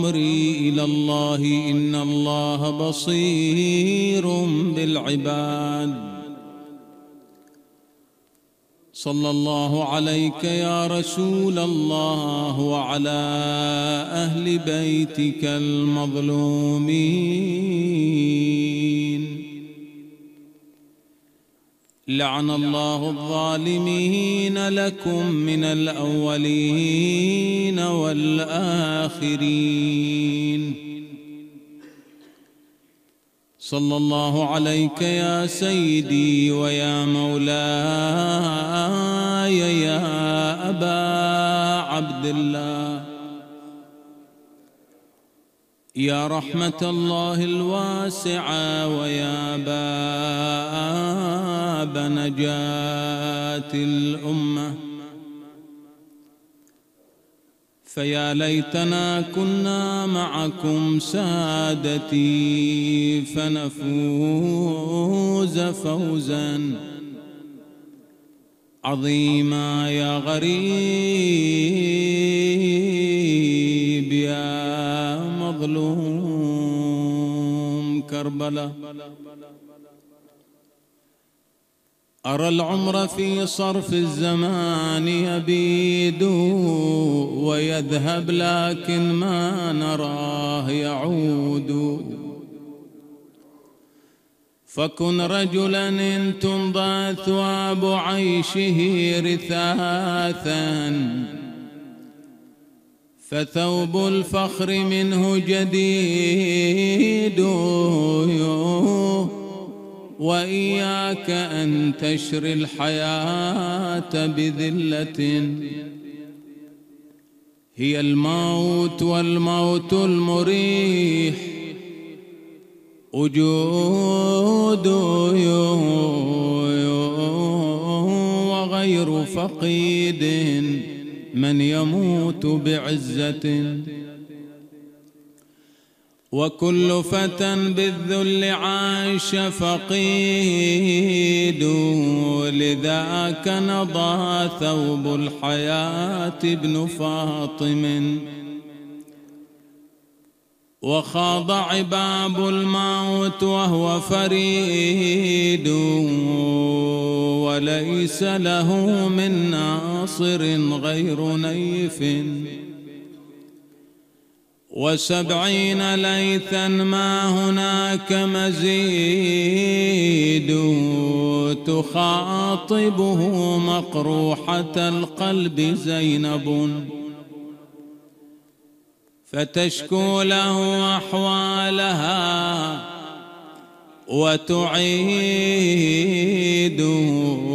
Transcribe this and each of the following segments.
أمري إلى الله إن الله بصير بالعباد صلى الله عليك يا رسول الله وعلى أهل بيتك المظلومين لعن الله الظالمين لكم من الأولين والآخرين صلى الله عليك يا سيدي ويا مولاي يا أبا عبد الله يا رحمة الله الواسعة ويا باب نجاة الأمة فيا ليتنا كنا معكم سادتي فنفوز فوزا عظيما يا غريب يا كربلاء أرى العمر في صرف الزمان يبيد ويذهب لكن ما نراه يعود فكن رجلا إن تمضى ثواب عيشه رثاثا فثوب الفخر منه جديد وإياك أن تشري الحياة بذلة هي الموت والموت المريح وجود وغير فقيد من يموت بعزة وكل فتى بالذل عاش فقيد لذاك نضى ثوب الحياة ابن فاطم وخاض عباب الموت وهو فريد وليس له من نار ناصر غير نيف وسبعين ليثا ما هناك مزيد تخاطبه مقروحة القلب زينب فتشكو له أحوالها وتعيده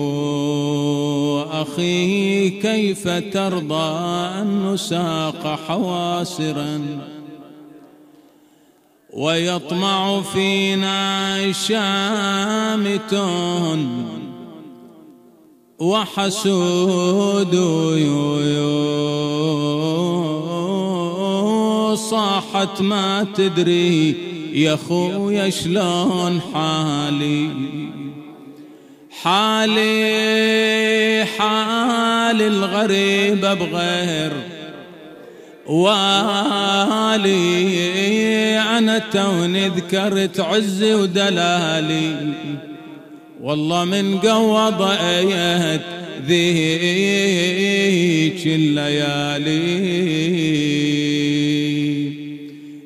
أخيه كيف ترضى أن نساق حواسرا ويطمع فينا شامت وحسود صاحت ما تدري يا خويا شلون حالي حالي حال الغريب بغير والي انا توني ذكرت عزي ودلالي والله من قوى ضأيت ذيك الليالي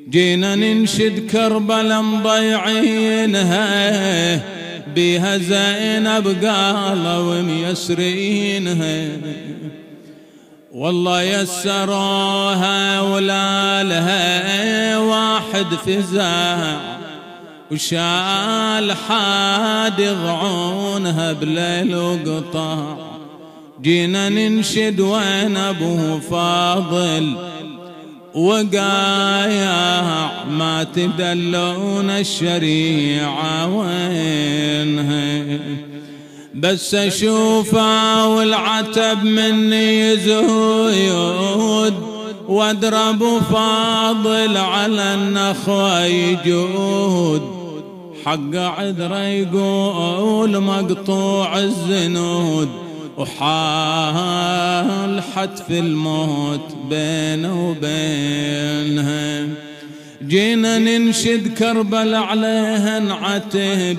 جينا ننشد كربلا مضيعينها بها زينب قالوا وميسرينها والله يسروها ولا لها واحد فزاع وشال حاد ضعونها بليل وقطع جينا ننشد وين ابوه فاضل وقايا ما تدلون الشريعة وينها بس اشوفه والعتب مني زهود واضرب فاضل على النخوة يجود حق عذر يقول مقطوع الزنود وحال حتف الموت بينه وبينها جينا ننشد كربل عليها نعتب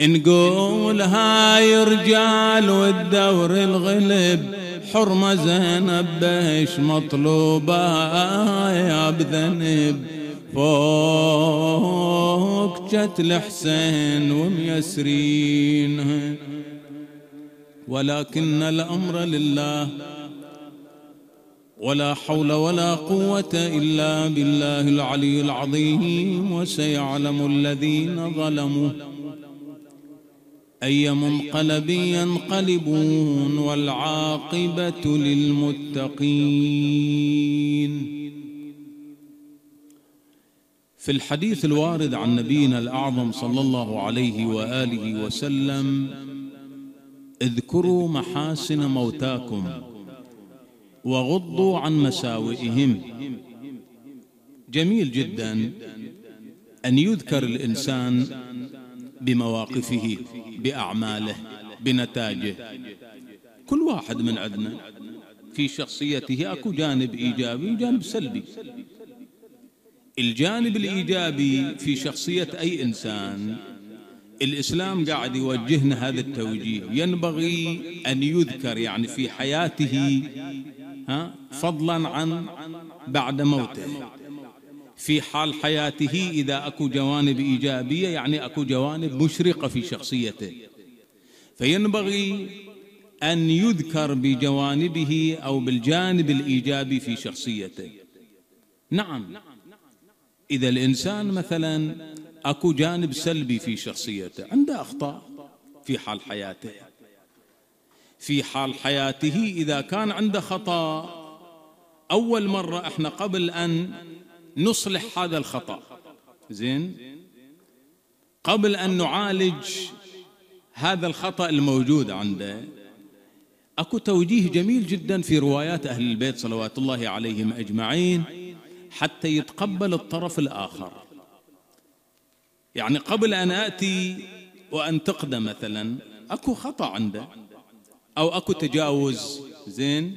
نقول هاي رجال والدور الغلب حرمة زينب بيش مطلوبة يا بذنب فوق جت الحسين وميسرينها ولكن الأمر لله ولا حول ولا قوة إلا بالله العلي العظيم وسيعلم الذين ظلموا أي منقلب ينقلبون والعاقبة للمتقين في الحديث الوارد عن نبينا الأعظم صلى الله عليه وآله وسلم اذكروا محاسن موتاكم وغضوا عن مساوئهم جميل جدا أن يذكر الإنسان بمواقفه بأعماله بنتاجه كل واحد من عندنا في شخصيته أكو جانب إيجابي وجانب سلبي الجانب الإيجابي في شخصية أي إنسان الإسلام قاعد يوجهنا هذا التوجيه ينبغي أن يذكر يعني في حياته ها فضلا عن بعد موته في حال حياته إذا أكو جوانب إيجابية يعني أكو جوانب مشرقة في شخصيته فينبغي أن يذكر بجوانبه أو بالجانب الإيجابي في شخصيته نعم إذا الإنسان مثلا اكو جانب سلبي في شخصيته عنده اخطاء في حال حياته في حال حياته اذا كان عنده خطا اول مره احنا قبل ان نصلح هذا الخطا زين قبل ان نعالج هذا الخطا الموجود عنده اكو توجيه جميل جدا في روايات اهل البيت صلوات الله عليهم اجمعين حتى يتقبل الطرف الاخر يعني قبل أن أتي وأن تقدم مثلا أكو خطأ عنده أو أكو تجاوز زين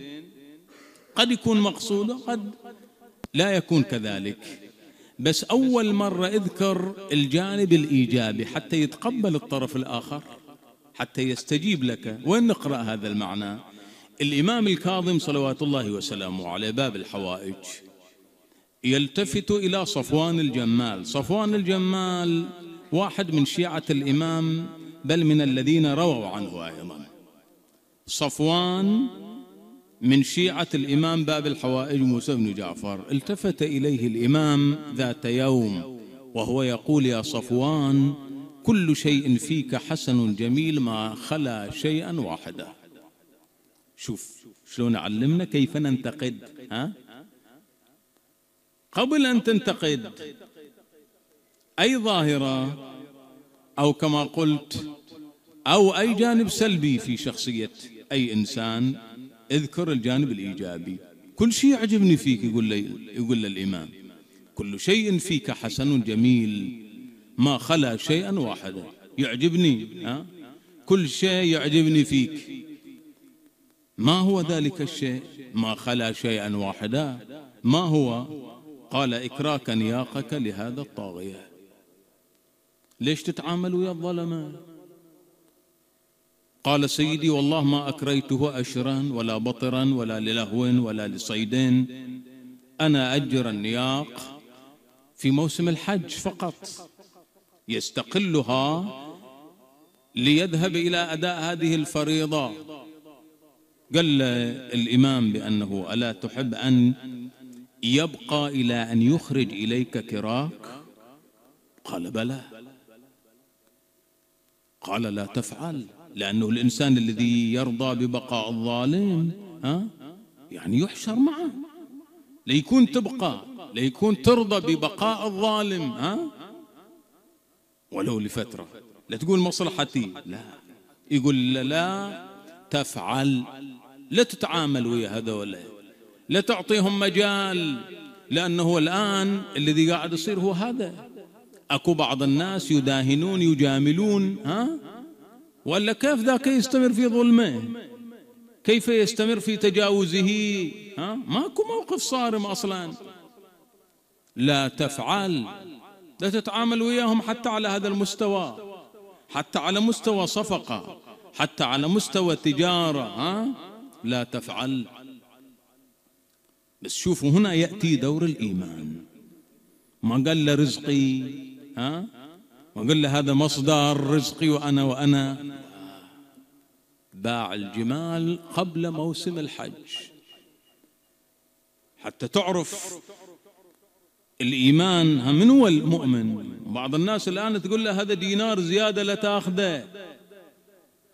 قد يكون مقصود قد لا يكون كذلك بس أول مرة اذكر الجانب الإيجابي حتى يتقبل الطرف الآخر حتى يستجيب لك وين نقرأ هذا المعنى الإمام الكاظم صلوات الله وسلامه على باب الحوائج يلتفت إلى صفوان الجمال صفوان الجمال واحد من شيعة الإمام بل من الذين رووا عنه أيضا صفوان من شيعة الإمام باب الحوائج موسى بن جعفر التفت إليه الإمام ذات يوم وهو يقول يا صفوان كل شيء فيك حسن جميل ما خلا شيئا واحدا شوف شلون علمنا كيف ننتقد ها قبل أن تنتقد أي ظاهرة أو كما قلت أو أي جانب سلبي في شخصية أي إنسان اذكر الجانب الإيجابي كل شيء عجبني فيك يقول لي يقول الإمام كل شيء فيك حسن جميل ما خلا شيئا واحدا يعجبني ها؟ كل شيء يعجبني فيك ما هو ذلك الشيء ما خلا شيئا واحدا ما هو قال إكراكا ياقك لهذا الطاغية ليش تتعامل ويا الظلمة قال سيدي والله ما أكريته أشرا ولا بطرا ولا للهو ولا لصيد أنا أجر النياق في موسم الحج فقط يستقلها ليذهب إلى أداء هذه الفريضة قال الإمام بأنه ألا تحب أن يبقى إلى أن يخرج إليك كراك قال بلى قال لا تفعل لأنه الإنسان الذي يرضى ببقاء الظالم ها يعني يحشر معه ليكون تبقى ليكون ترضى ببقاء الظالم ها ولو لفترة لا تقول مصلحتي لا يقول لا تفعل لا تتعامل ويا هذا ولا لا تعطيهم مجال لأنه الآن الذي قاعد يصير هو هذا أكو بعض الناس يداهنون يجاملون ها ولا كيف ذاك يستمر في ظلمه كيف يستمر في تجاوزه ها ماكو موقف صارم أصلا لا تفعل لا تتعامل وياهم حتى على هذا المستوى حتى على مستوى صفقة حتى على مستوى تجارة ها لا تفعل بس شوفوا هنا يأتي دور الإيمان ما قال له رزقي ها ما قال له هذا مصدر رزقي وأنا وأنا باع الجمال قبل موسم الحج حتى تعرف الإيمان من هو المؤمن بعض الناس الآن تقول له هذا دينار زيادة لا تاخذه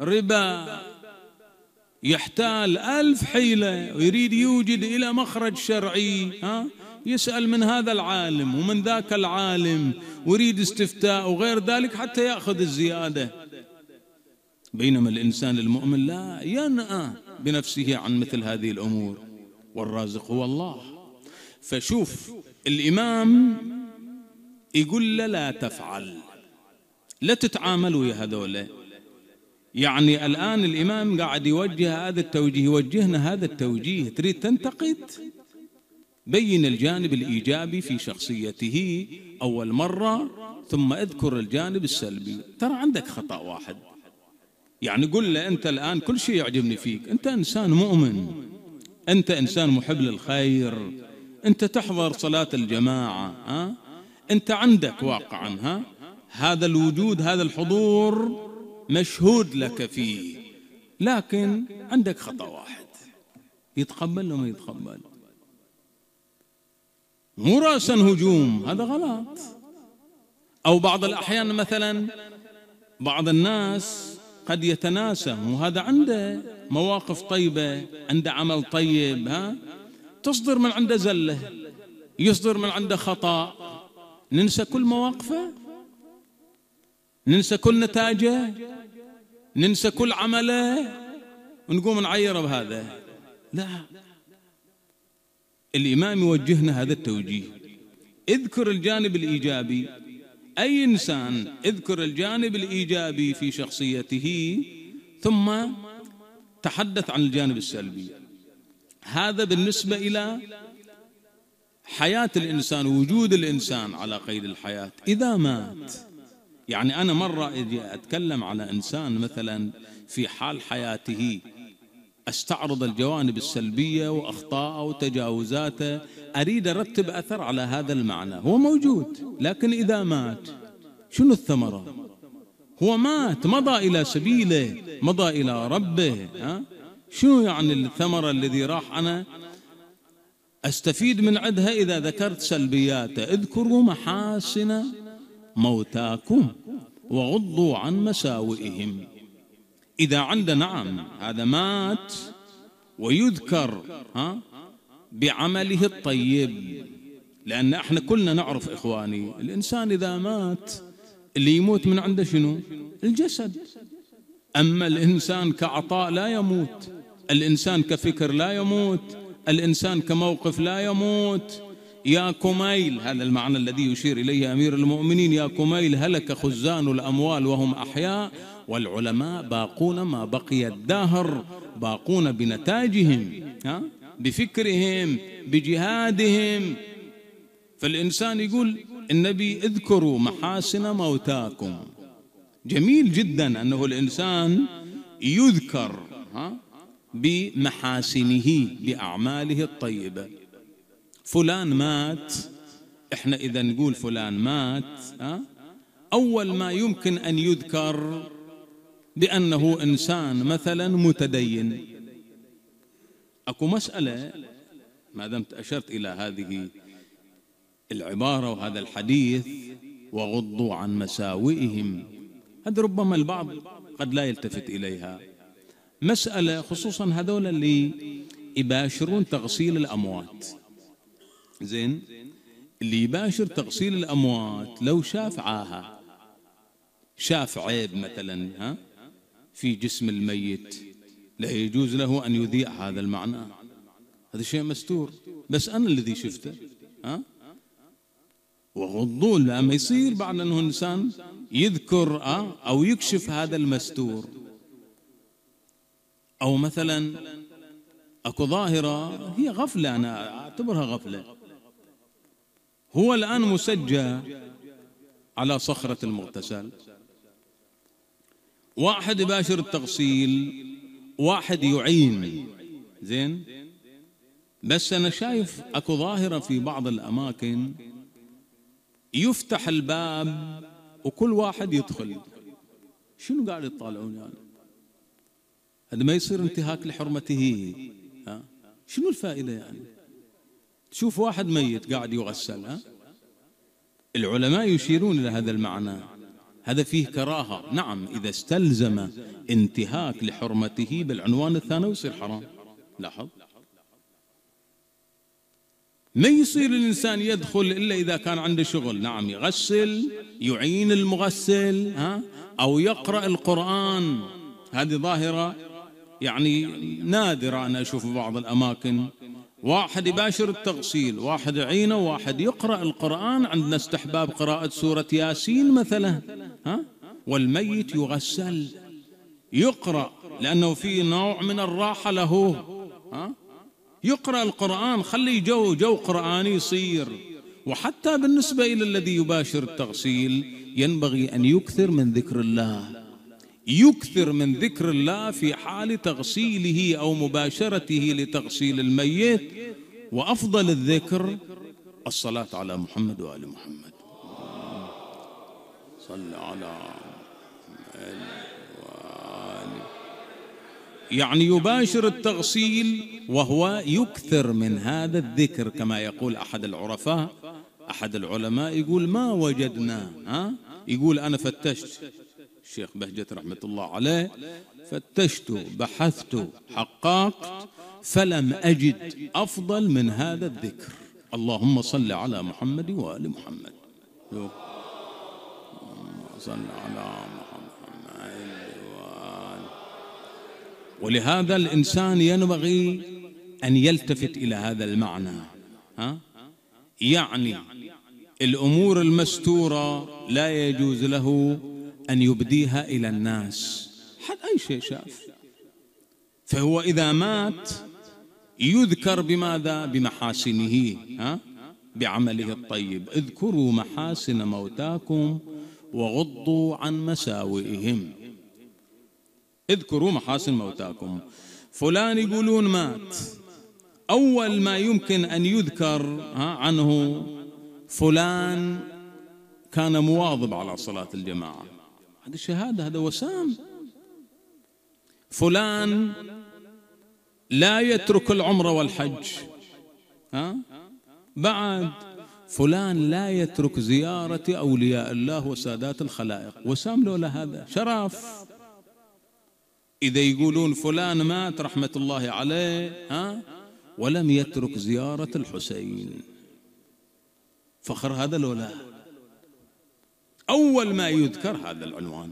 ربا يحتال ألف حيلة ويريد يوجد إلى مخرج شرعي ها يسأل من هذا العالم ومن ذاك العالم ويريد استفتاء وغير ذلك حتى يأخذ الزيادة بينما الإنسان المؤمن لا ينأى بنفسه عن مثل هذه الأمور والرازق هو الله فشوف الإمام يقول له لا تفعل لا تتعامل ويا هذول يعني الآن الإمام قاعد يوجه هذا التوجيه يوجهنا هذا التوجيه تريد تنتقد بين الجانب الإيجابي في شخصيته أول مرة ثم اذكر الجانب السلبي ترى عندك خطأ واحد يعني قل له أنت الآن كل شيء يعجبني فيك أنت إنسان مؤمن أنت إنسان محب للخير أنت تحضر صلاة الجماعة ها؟ أنت عندك واقعا ها؟ هذا الوجود هذا الحضور مشهود لك فيه لكن عندك خطأ واحد يتقبل لما يتقبل مو رأسا هجوم هذا غلط أو بعض الأحيان مثلا بعض الناس قد يتناسى وهذا عنده مواقف طيبة عنده عمل طيب ها تصدر من عنده زلة يصدر من عنده خطأ ننسى كل مواقفه ننسى كل نتاجه ننسى كل عمله ونقوم نعيره بهذا لا الإمام يوجهنا هذا التوجيه اذكر الجانب الإيجابي أي إنسان اذكر الجانب الإيجابي في شخصيته ثم تحدث عن الجانب السلبي هذا بالنسبة إلى حياة الإنسان وجود الإنسان على قيد الحياة إذا مات يعني أنا مرة إذا أتكلم على إنسان مثلا في حال حياته أستعرض الجوانب السلبية وأخطاءه وتجاوزاته أريد أرتب أثر على هذا المعنى هو موجود لكن إذا مات شنو الثمرة هو مات مضى إلى سبيله مضى إلى ربه ها؟ شنو يعني الثمرة الذي راح أنا أستفيد من عدها إذا ذكرت سلبياته اذكروا محاسن موتاكم وغضوا عن مساوئهم إذا عند نعم هذا مات ويذكر ها بعمله الطيب لأن احنا كلنا نعرف إخواني الإنسان إذا مات اللي يموت من عنده شنو الجسد أما الإنسان كعطاء لا يموت الإنسان كفكر لا يموت الإنسان كموقف لا يموت يا كميل هذا المعنى الذي يشير إليه أمير المؤمنين يا كميل هلك خزان الأموال وهم أحياء والعلماء باقون ما بقي الدهر باقون بنتاجهم ها؟ بفكرهم بجهادهم فالإنسان يقول النبي اذكروا محاسن موتاكم جميل جدا أنه الإنسان يذكر ها؟ بمحاسنه بأعماله الطيبة فلان مات احنا اذا نقول فلان مات اول ما يمكن ان يذكر بانه انسان مثلا متدين اكو مساله ما دمت اشرت الى هذه العباره وهذا الحديث وغضوا عن مساوئهم هذه ربما البعض قد لا يلتفت اليها مساله خصوصا هذول اللي يباشرون تغسيل الاموات زين اللي يباشر تغسيل الأموات لو شاف عاهة شاف عيب مثلا ها في جسم الميت لا يجوز له أن يذيع هذا المعنى هذا شيء مستور بس أنا الذي شفته ها وغضوا لما يصير بعد أنه إنسان يذكر أو يكشف هذا المستور أو مثلا أكو ظاهرة هي غفلة أنا أعتبرها غفلة هو الآن مسجى على صخرة المغتسل واحد يباشر التغسيل واحد يعين زين بس أنا شايف أكو ظاهرة في بعض الأماكن يفتح الباب وكل واحد يدخل شنو قاعد يطالعون يعني هذا ما يصير انتهاك لحرمته ها شنو الفائدة يعني تشوف واحد ميت قاعد يغسل ها؟ العلماء يشيرون إلى هذا المعنى هذا فيه كراهة نعم إذا استلزم انتهاك لحرمته بالعنوان الثاني يصير حرام لاحظ ما يصير الإنسان يدخل إلا إذا كان عنده شغل نعم يغسل يعين المغسل ها أو يقرأ القرآن هذه ظاهرة يعني نادرة أنا أشوف في بعض الأماكن واحد يباشر التغسيل واحد عينه واحد يقرأ القرآن عندنا استحباب قراءة سورة ياسين مثلا ها؟ والميت يغسل يقرأ لأنه في نوع من الراحة له ها؟ يقرأ القرآن خلي جو جو قرآني يصير وحتى بالنسبة إلى الذي يباشر التغسيل ينبغي أن يكثر من ذكر الله يكثر من ذكر الله في حال تغسيله أو مباشرته لتغسيل الميت وأفضل الذكر الصلاة على محمد وآل محمد صل على محمد وآل يعني يباشر التغسيل وهو يكثر من هذا الذكر كما يقول أحد العرفاء أحد العلماء يقول ما وجدنا ها؟ يقول أنا فتشت الشيخ بهجت رحمة الله عليه فتشت بحثت حققت فلم أجد أفضل من هذا الذكر اللهم صل على محمد وآل محمد صل على محمد وآل ولهذا الإنسان ينبغي أن يلتفت إلى هذا المعنى ها؟ يعني الأمور المستورة لا يجوز له أن يبديها إلى الناس حد أي شيء شاف فهو إذا مات يذكر بماذا بمحاسنه ها؟ بعمله الطيب اذكروا محاسن موتاكم وغضوا عن مساوئهم اذكروا محاسن موتاكم فلان يقولون مات أول ما يمكن أن يذكر عنه فلان كان مواظب على صلاة الجماعة هذه شهادة هذا وسام فلان لا يترك العمرة والحج ها؟ بعد فلان لا يترك زيارة أولياء الله وسادات الخلائق وسام لولا هذا شرف إذا يقولون فلان مات رحمة الله عليه ها ولم يترك زيارة الحسين فخر هذا لولا أول ما يذكر هذا العنوان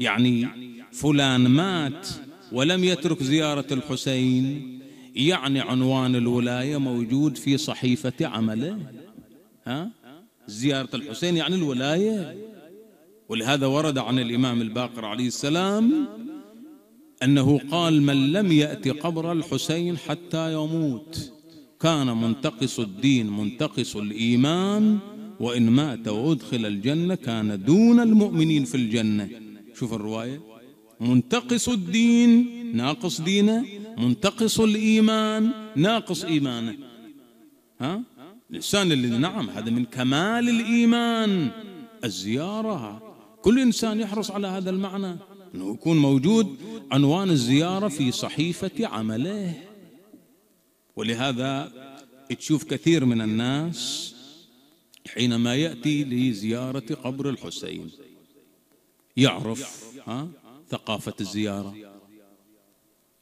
يعني فلان مات ولم يترك زيارة الحسين يعني عنوان الولاية موجود في صحيفة عمله ها؟ زيارة الحسين يعني الولاية ولهذا ورد عن الإمام الباقر عليه السلام أنه قال من لم يأتي قبر الحسين حتى يموت كان منتقص الدين منتقص الإيمان وإن مات وأدخل الجنة كان دون المؤمنين في الجنة شوف الرواية منتقص الدين ناقص دينه منتقص الإيمان ناقص إيمانه ها الإنسان اللي نعم هذا من كمال الإيمان الزيارة كل إنسان يحرص على هذا المعنى أنه يكون موجود عنوان الزيارة في صحيفة عمله ولهذا تشوف كثير من الناس حينما يأتي لزيارة قبر الحسين يعرف ها ثقافة الزيارة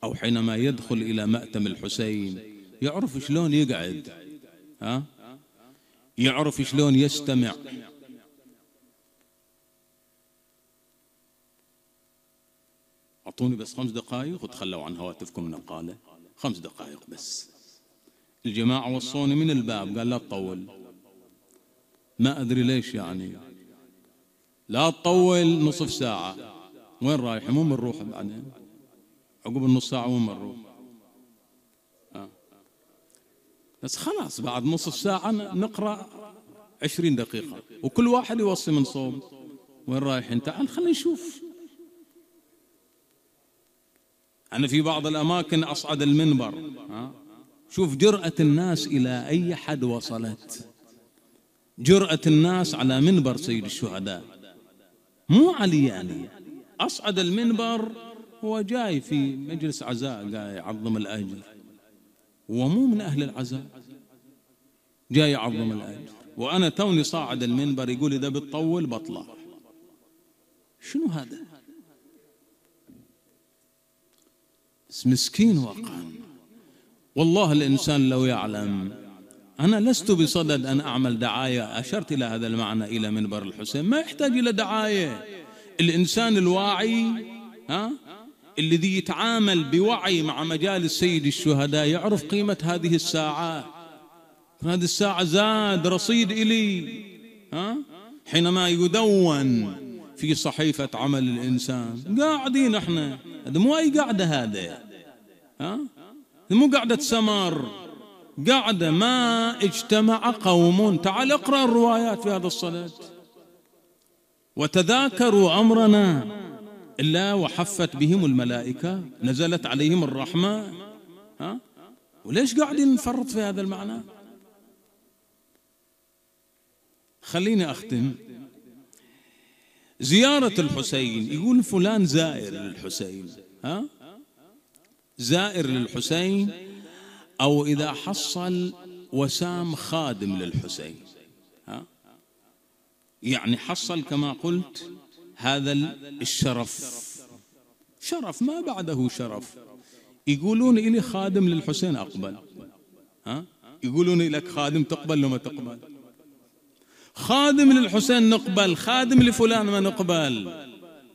أو حينما يدخل إلى مأتم الحسين يعرف شلون يقعد ها يعرف شلون يستمع أعطوني بس خمس دقائق وتخلوا عن هواتفكم من القالة خمس دقائق بس الجماعة وصوني من الباب قال لا تطول ما أدري ليش يعني لا تطول نصف ساعة وين رايح مو بنروح بعدين عقب النص ساعة مو بنروح روح آه. بس خلاص بعد نصف ساعة نقرأ عشرين دقيقة وكل واحد يوصي من صوم وين رايحين تعال خلينا نشوف أنا في بعض الأماكن أصعد المنبر آه. شوف جرأة الناس إلى أي حد وصلت جرأة الناس على منبر سيد الشهداء مو علي يعني أصعد المنبر هو جاي في مجلس عزاء قاعد يعظم الأجر ومو من أهل العزاء جاي يعظم الأجر وأنا توني صاعد المنبر يقول إذا بتطول بطلع شنو هذا مسكين وقع والله الإنسان لو يعلم أنا لست بصدد أن أعمل دعاية أشرت إلى هذا المعنى إلى منبر الحسين ما يحتاج إلى دعاية الإنسان الواعي ها الذي يتعامل بوعي مع مجال السيد الشهداء يعرف قيمة هذه الساعة هذه الساعة زاد رصيد إلي ها حينما يدون في صحيفة عمل الإنسان قاعدين احنا هذا مو أي قاعدة هذا ها مو قاعدة سمر قعد ما اجتمع قوم تعال اقرأ الروايات في هذا الصلاة وتذاكروا أمرنا إلا وحفت بهم الملائكة نزلت عليهم الرحمة ها؟ وليش قاعدين نفرط في هذا المعنى خليني أختم زيارة الحسين يقول فلان زائر للحسين ها زائر للحسين أو إذا حصل وسام خادم للحسين ها؟ يعني حصل كما قلت هذا الشرف شرف ما بعده شرف يقولون إلي خادم للحسين أقبل ها؟ يقولون لك خادم تقبل لما تقبل خادم للحسين نقبل خادم لفلان ما نقبل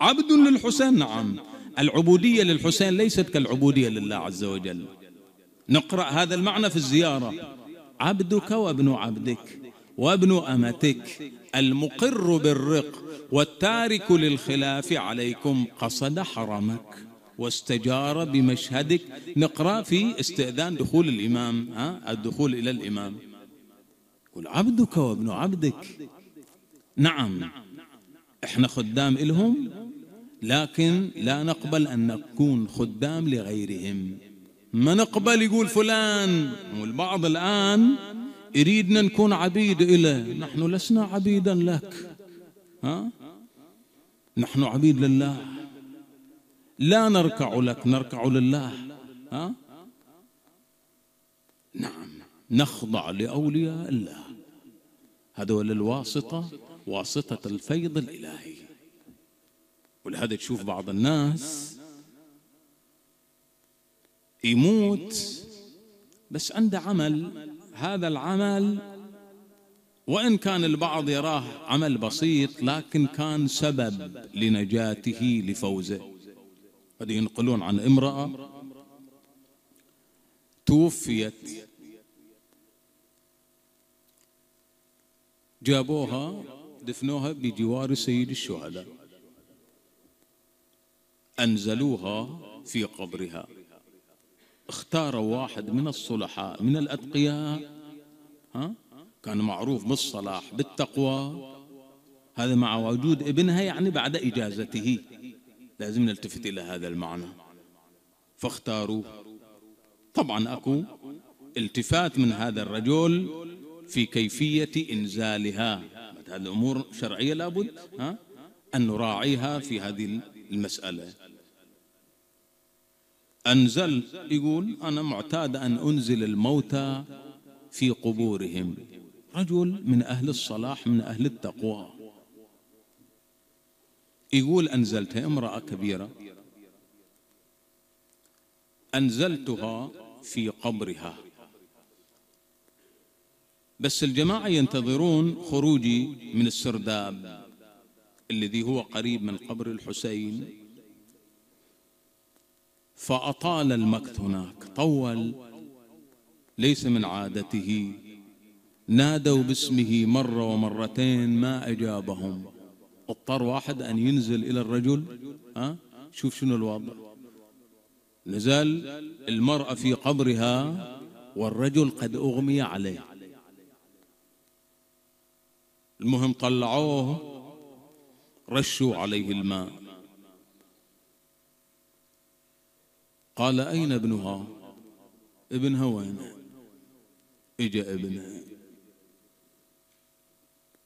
عبد للحسين نعم العبودية للحسين ليست كالعبودية لله عز وجل نقرأ هذا المعنى في الزيارة عبدك وابن عبدك وابن أمتك المقر بالرق والتارك للخلاف عليكم قصد حرمك واستجار بمشهدك نقرأ في استئذان دخول الإمام ها الدخول إلى الإمام قل عبدك وابن عبدك نعم احنا خدام إلهم لكن لا نقبل أن نكون خدام لغيرهم ما نقبل يقول فلان والبعض الآن يريدنا نكون عبيد إله نحن لسنا عبيدا لك ها؟ نحن عبيد لله لا نركع لك نركع لله ها؟ نعم نخضع لأولياء الله هذول الواسطة واسطة الفيض الإلهي ولهذا تشوف بعض الناس يموت بس عنده عمل هذا العمل وإن كان البعض يراه عمل بسيط لكن كان سبب لنجاته لفوزه قد ينقلون عن امرأة توفيت جابوها دفنوها بجوار سيد الشهداء أنزلوها في قبرها اختاروا واحد من الصلحاء من الأتقياء ها؟ كان معروف بالصلاح بالتقوى هذا مع وجود ابنها يعني بعد إجازته لازم نلتفت إلى هذا المعنى فاختاروه طبعا أكو التفات من هذا الرجل في كيفية إنزالها هذه أمور شرعية لابد ها؟ أن نراعيها في هذه المسألة أنزل يقول أنا معتاد أن أنزل الموتى في قبورهم رجل من أهل الصلاح من أهل التقوى يقول أنزلتها امرأة كبيرة أنزلتها في قبرها بس الجماعة ينتظرون خروجي من السرداب الذي هو قريب من قبر الحسين فأطال المكث هناك طول ليس من عادته نادوا باسمه مرة ومرتين ما أجابهم اضطر واحد أن ينزل إلى الرجل ها؟ شوف شنو الوضع نزل المرأة في قبرها والرجل قد أغمي عليه المهم طلعوه رشوا عليه الماء قال أين ابنها ابنها وين إجا ابنها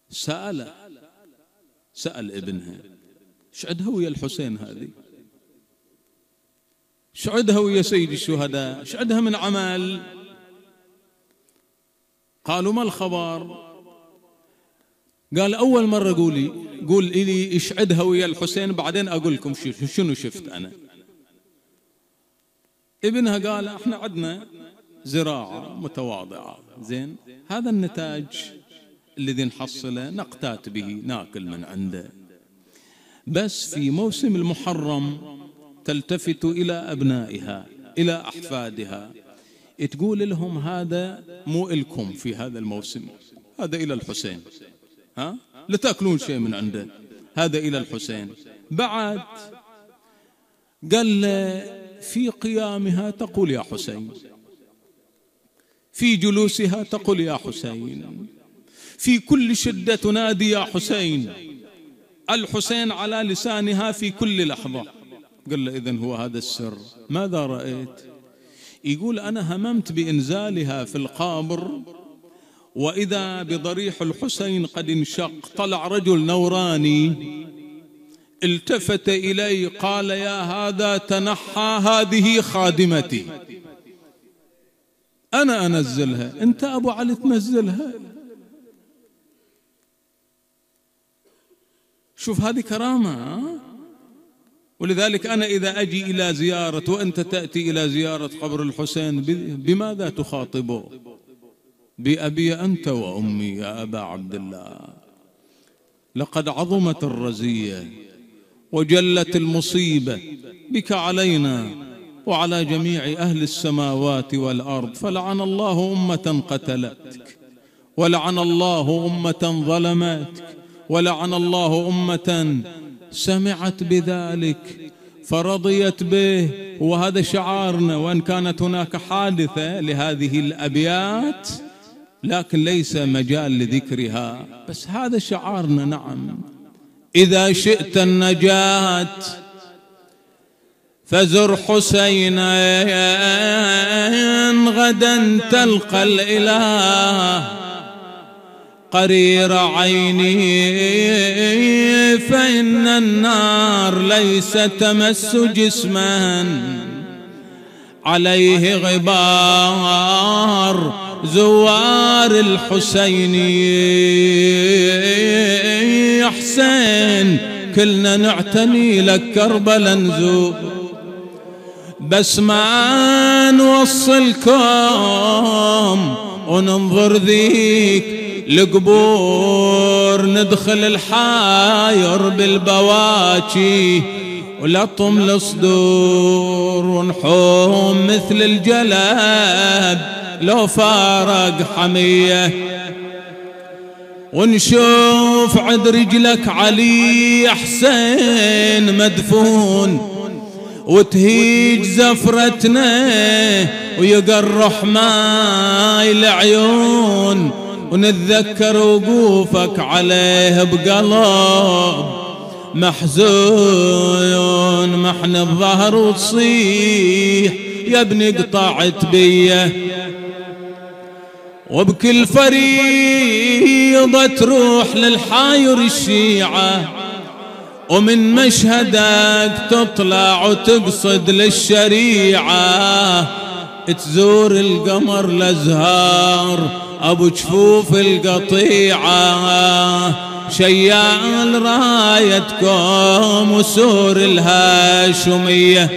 سأل سأل ابنها ايش عندها ويا الحسين هذه ايش عندها ويا سيد الشهداء ايش من عمل قالوا ما الخبر قال اول مره قولي قول إلي ايش ويا الحسين بعدين اقول لكم شنو شفت انا ابنها قال احنا عندنا زراعة متواضعة زين هذا النتاج الذي نحصله نقتات به ناكل من عنده بس في موسم المحرم تلتفت إلى أبنائها إلى أحفادها تقول لهم هذا مو إلكم في هذا الموسم هذا إلى الحسين ها لا تاكلون شيء من عنده هذا إلى الحسين بعد قال في قيامها تقول يا حسين في جلوسها تقول يا حسين في كل شدة تنادي يا حسين الحسين على لسانها في كل لحظة قال له إذن هو هذا السر ماذا رأيت يقول أنا هممت بإنزالها في القابر وإذا بضريح الحسين قد انشق طلع رجل نوراني التفت إلي قال يا هذا تنحى هذه خادمتي أنا أنزلها أنت أبو علي تنزلها شوف هذه كرامة ولذلك أنا إذا أجي إلى زيارة وأنت تأتي إلى زيارة قبر الحسين بماذا تخاطبه بأبي أنت وأمي يا أبا عبد الله لقد عظمت الرزية وجلت المصيبة بك علينا وعلى جميع أهل السماوات والأرض فلعن الله أمة قتلتك ولعن الله أمة ظلمتك ولعن الله أمة سمعت بذلك فرضيت به وهذا شعارنا وان كانت هناك حادثه لهذه الابيات لكن ليس مجال لذكرها بس هذا شعارنا نعم إذا شئت النجاة فزر حسينا غدا تلقى الإله قرير عيني فإن النار ليس تمس جسما عليه غبار زوار الحسين يا حسين كلنا نعتني لك كربلا نزور بس ما نوصلكم وننظر ذيك القبور ندخل الحاير بالبواكي ولطم الصدور ونحوم مثل الجلاب لو فارق حميه ونشوف واصعد رجلك علي حسين مدفون وتهيج زفرتنا ويقرح ماي العيون ونتذكر وقوفك عليه بقلب محزون محن الظهر وتصيح يا ابني قطعت بيه وبكل فريضة تروح للحاير الشيعة ومن مشهدك تطلع وتقصد للشريعة تزور القمر الازهار ابو جفوف القطيعه شيال رايتكم وسور الهاشميه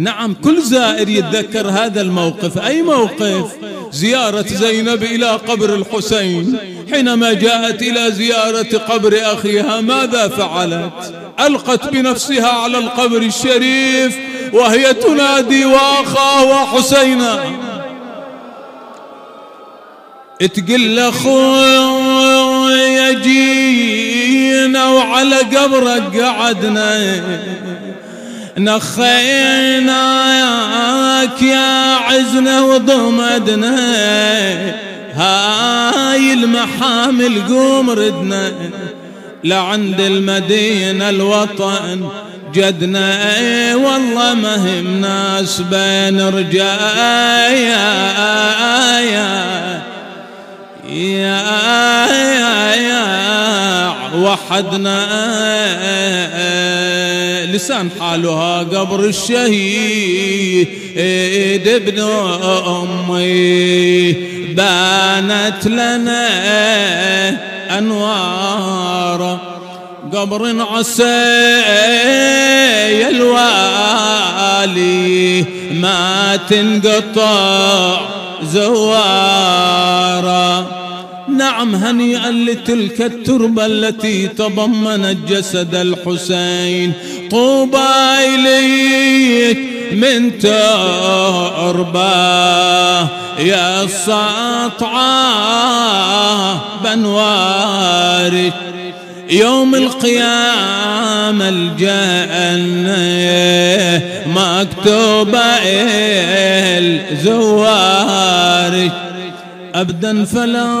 نعم كل زائر يتذكر هذا الموقف أي موقف زيارة زينب إلى قبر الحسين حينما جاءت إلى زيارة قبر أخيها ماذا فعلت ألقت بنفسها على القبر الشريف وهي تنادي وأخا وحسينا تقل أخوي يجينا وعلى قبرك قعدنا نخيناك يا عزنا وضمدنا هاي المحامل قوم ردنا لعند المدينة الوطن جدنا اي والله ما هم ناس بين رجايا يا يا يا وحدنا لسان حالها قبر الشهيد ابن أمي بانت لنا أنوار قبر عسى الوالي ما تنقطع زواره نعم هنيئا لتلك التربة التي تضمنت جسد الحسين طوبى إليك من تربة يا الساطعة بنوارك يوم القيامة الجنة مكتوبة الزوارك أبدا فلا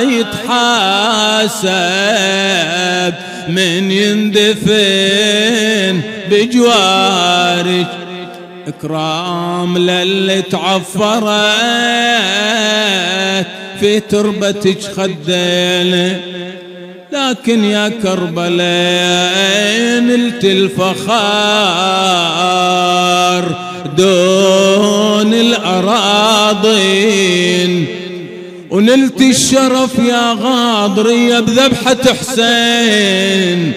يتحاسب من يندفن بجوارك إكرام للي تعفرت في تربتك خديله لكن يا كربلين نلت الفخار دون الأراضين ونلت الشرف يا غاضرية بذبحة حسين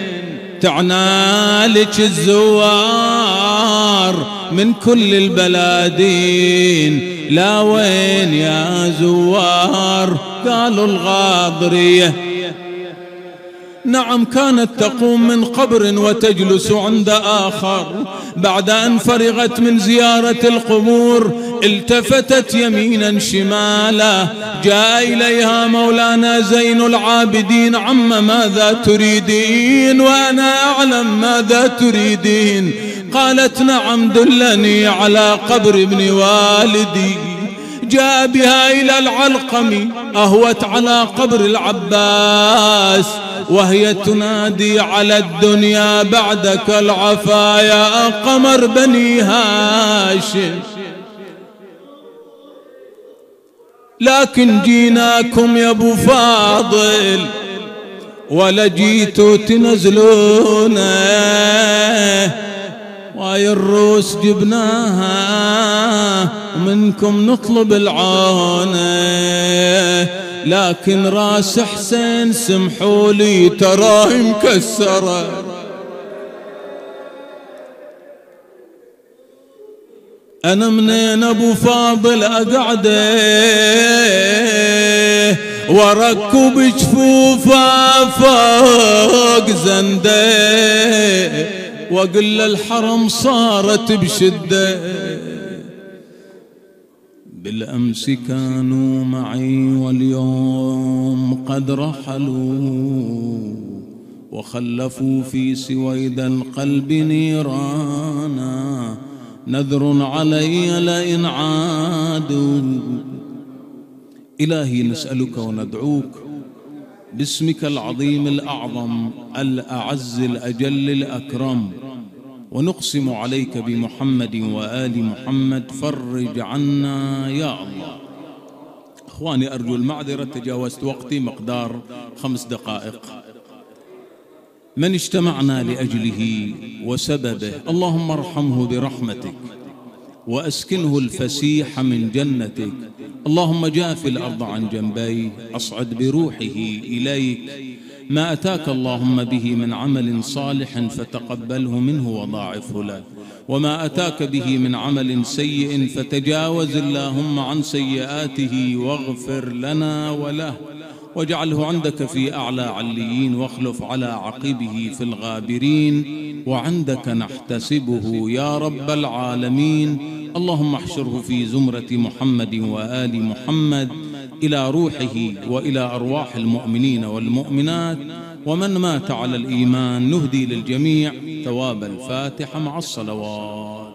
تعنالك الزوار من كل البلادين لا وين يا زوار قالوا الغاضريه نعم كانت تقوم من قبر وتجلس عند آخر بعد أن فرغت من زيارة القبور التفتت يمينا شمالا جاء إليها مولانا زين العابدين عم ماذا تريدين وأنا أعلم ماذا تريدين قالت نعم دلني على قبر ابن والدي جاء بها إلى العلقم أهوت على قبر العباس وهي تنادي على الدنيا بعدك العفا يا قمر بني هاشم لكن جيناكم يا ابو فاضل ولا جيتوا تنزلونه واي الروس جبناها منكم نطلب العونه لكن راس حسين سمحوا لي تراه مكسره انا منين ابو فاضل اقعده واركب جفوفه فوق زنده وقل الحرم صارت بشده بالأمس كانوا معي واليوم قد رحلوا وخلفوا في سويد القلب نيرانا نذر علي لئن عادوا إلهي نسألك وندعوك باسمك العظيم الأعظم الأعز الأجل الأكرم ونقسم عليك بمحمد وآل محمد فرج عنا يا الله إخواني أرجو المعذرة تجاوزت وقتي مقدار خمس دقائق من اجتمعنا لأجله وسببه اللهم ارحمه برحمتك وأسكنه الفسيح من جنتك اللهم جاف الأرض عن جنبيه أصعد بروحه إليك ما أتاك اللهم به من عمل صالح فتقبله منه وضاعفه له وما أتاك به من عمل سيء فتجاوز اللهم عن سيئاته واغفر لنا وله واجعله عندك في أعلى عليين واخلف على عقبه في الغابرين وعندك نحتسبه يا رب العالمين اللهم احشره في زمرة محمد وآل محمد إلى روحه وإلى أرواح المؤمنين والمؤمنات ومن مات على الإيمان نهدي للجميع ثواب الفاتحة مع الصلوات